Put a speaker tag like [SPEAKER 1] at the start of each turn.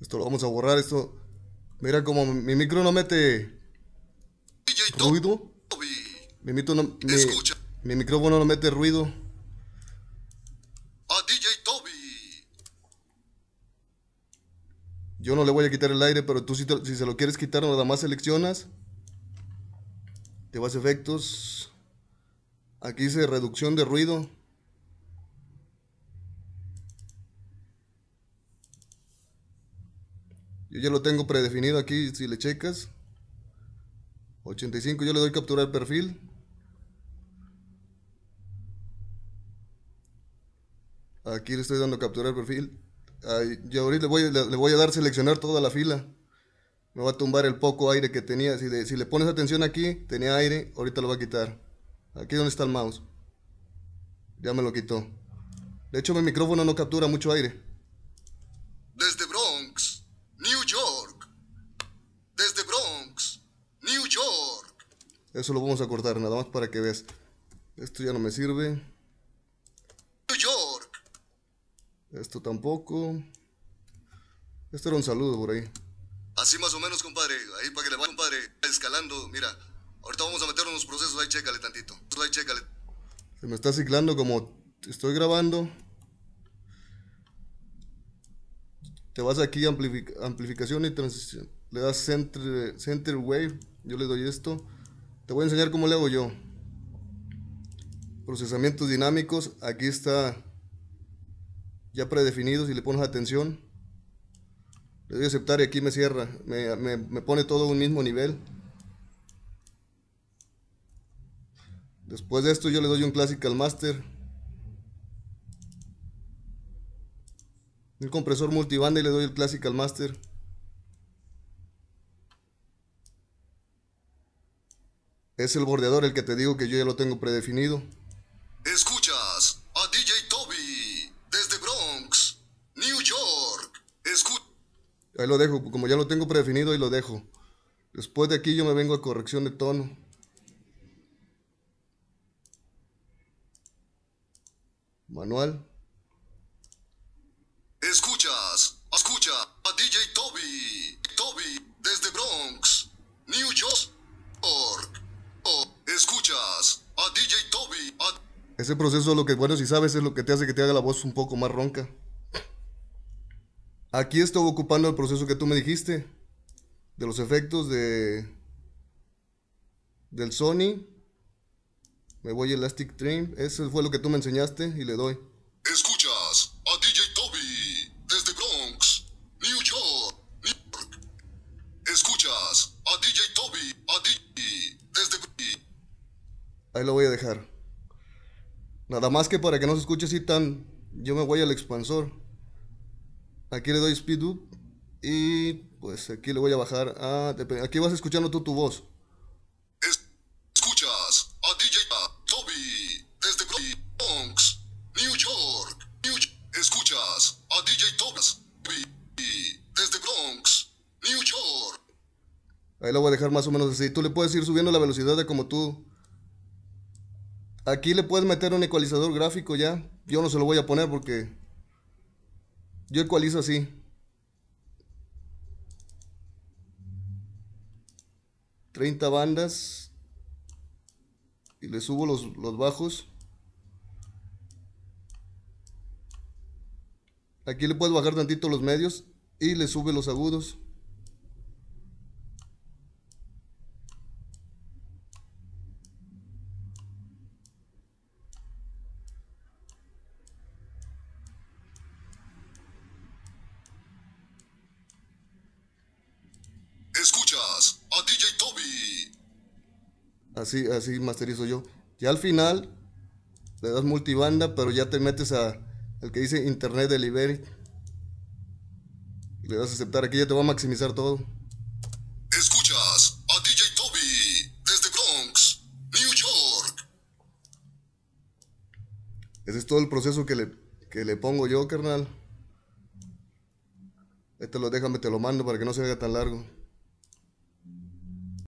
[SPEAKER 1] Esto lo vamos a borrar, esto... Mira como mi micro no mete... ruido. Mi, no, micrófono no mete ruido. Yo no le voy a quitar el aire, pero tú si, si se lo quieres quitar, nada más seleccionas. Te vas a efectos. Aquí dice reducción de ruido. Yo ya lo tengo predefinido aquí, si le checas. 85, yo le doy capturar perfil. Aquí le estoy dando capturar perfil. ahorita le voy, a dar seleccionar toda la fila. Me va a tumbar el poco aire que tenía. Si le, si le pones atención aquí, tenía aire, ahorita lo va a quitar. Aquí donde está el mouse. Ya me lo quitó. De hecho, mi micrófono no captura mucho aire. Desde Eso lo vamos a cortar, nada más para que veas. Esto ya no me sirve. New York. Esto tampoco. Esto era un saludo por ahí. Así más o menos, compadre. Ahí para que le vaya, compadre. Escalando, mira. Ahorita vamos a meter unos procesos. Ahí chécale tantito. Se me está ciclando como estoy grabando. Te vas aquí amplificación y transición. Le das center, center wave. Yo le doy esto. Te voy a enseñar cómo le hago yo. Procesamientos dinámicos. Aquí está ya predefinido si le pones atención. Le doy a aceptar y aquí me cierra. Me, pone todo a un mismo nivel. Después de esto yo le doy un Classical Master. Un compresor multibanda y le doy el Classical Master. Es el bordeador el que te digo que yo ya lo tengo predefinido.
[SPEAKER 2] Escuchas a DJ Toby desde Bronx, New York.
[SPEAKER 1] Ahí lo dejo, como ya lo tengo predefinido, ahí lo dejo. Después de aquí yo me vengo a corrección de tono. Manual. Ese proceso lo que, bueno, si sabes, es lo que te hace que te haga la voz un poco más ronca. Aquí estoy ocupando el proceso que tú me dijiste, de los efectos de del Sony. Me voy a Elastic Dream. ese fue lo que tú me enseñaste y le doy.
[SPEAKER 2] Escuchas a DJ Toby desde Bronx, New York, New York. Escuchas a DJ Toby, a DJ desde
[SPEAKER 1] Ahí lo voy a dejar. Nada más que para que no se escuche así tan... Yo me voy al expansor. Aquí le doy speed up. Y pues aquí le voy a bajar Aquí vas escuchando tú tu voz.
[SPEAKER 2] Escuchas a DJ Toby desde Bronx, New York. Escuchas a DJ Toby desde Bronx, New York.
[SPEAKER 1] Ahí lo voy a dejar más o menos así. Tú le puedes ir subiendo la velocidad de como tú Aquí le puedes meter un ecualizador gráfico ya. Yo no se lo voy a poner porque yo ecualizo así. ...30 bandas... ...y le subo los, bajos... ...aquí le puedes bajar tantito los medios... ...y le sube los agudos...
[SPEAKER 2] a DJ Toby.
[SPEAKER 1] Así, así masterizo yo. Y al final le das multibanda, pero ya te metes a el que dice Internet Delivery. le das a aceptar. Aquí ya te va a maximizar todo.
[SPEAKER 2] Escuchas a DJ Toby desde Bronx, New York.
[SPEAKER 1] Ese es todo el proceso que le, que le pongo yo, carnal. Este lo déjame, te lo mando para que no se haga tan largo.